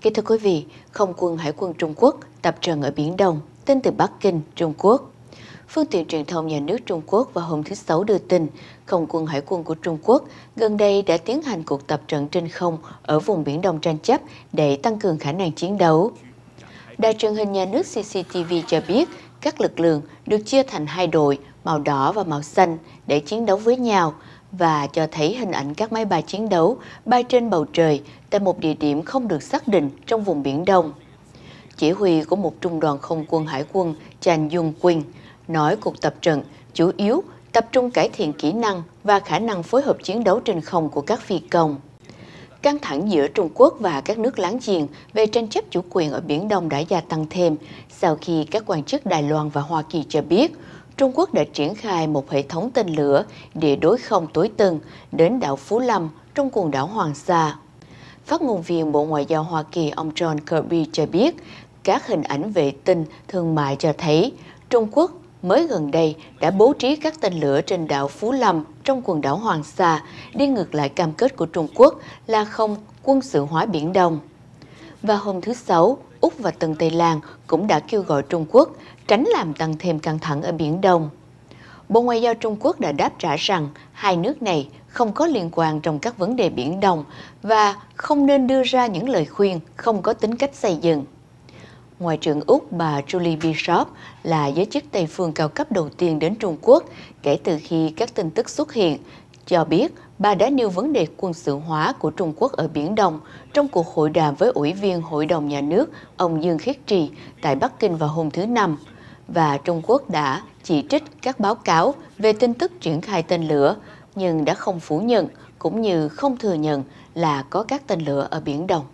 Kính thưa quý vị, Không quân Hải quân Trung Quốc tập trận ở Biển Đông, tin từ Bắc Kinh, Trung Quốc. Phương tiện truyền thông nhà nước Trung Quốc vào hôm thứ Sáu đưa tin, Không quân Hải quân của Trung Quốc gần đây đã tiến hành cuộc tập trận trên không ở vùng Biển Đông tranh chấp để tăng cường khả năng chiến đấu. Đài truyền hình nhà nước CCTV cho biết các lực lượng được chia thành hai đội, màu đỏ và màu xanh, để chiến đấu với nhau, và cho thấy hình ảnh các máy bay chiến đấu bay trên bầu trời tại một địa điểm không được xác định trong vùng Biển Đông. Chỉ huy của một trung đoàn không quân hải quân Chan Dung Quynh nói cuộc tập trận chủ yếu tập trung cải thiện kỹ năng và khả năng phối hợp chiến đấu trên không của các phi công. Căng thẳng giữa Trung Quốc và các nước láng giềng về tranh chấp chủ quyền ở Biển Đông đã gia tăng thêm sau khi các quan chức Đài Loan và Hoa Kỳ cho biết Trung Quốc đã triển khai một hệ thống tên lửa địa đối không tối tân đến đảo Phú Lâm trong quần đảo Hoàng Sa. Phát ngôn viên Bộ Ngoại giao Hoa Kỳ ông John Kirby cho biết, các hình ảnh vệ tinh thương mại cho thấy Trung Quốc mới gần đây đã bố trí các tên lửa trên đảo Phú Lâm trong quần đảo Hoàng Sa, đi ngược lại cam kết của Trung Quốc là không quân sự hóa Biển Đông và hôm thứ Sáu, Úc và từng Tây Lan cũng đã kêu gọi Trung Quốc tránh làm tăng thêm căng thẳng ở Biển Đông. Bộ Ngoại giao Trung Quốc đã đáp trả rằng hai nước này không có liên quan trong các vấn đề Biển Đông và không nên đưa ra những lời khuyên không có tính cách xây dựng. Ngoại trưởng Úc bà Julie Bishop là giới chức Tây phương cao cấp đầu tiên đến Trung Quốc kể từ khi các tin tức xuất hiện, cho biết bà đã nêu vấn đề quân sự hóa của Trung Quốc ở Biển Đông trong cuộc hội đàm với Ủy viên Hội đồng Nhà nước ông Dương Khiết Trì tại Bắc Kinh vào hôm thứ Năm. Và Trung Quốc đã chỉ trích các báo cáo về tin tức triển khai tên lửa, nhưng đã không phủ nhận cũng như không thừa nhận là có các tên lửa ở Biển Đông.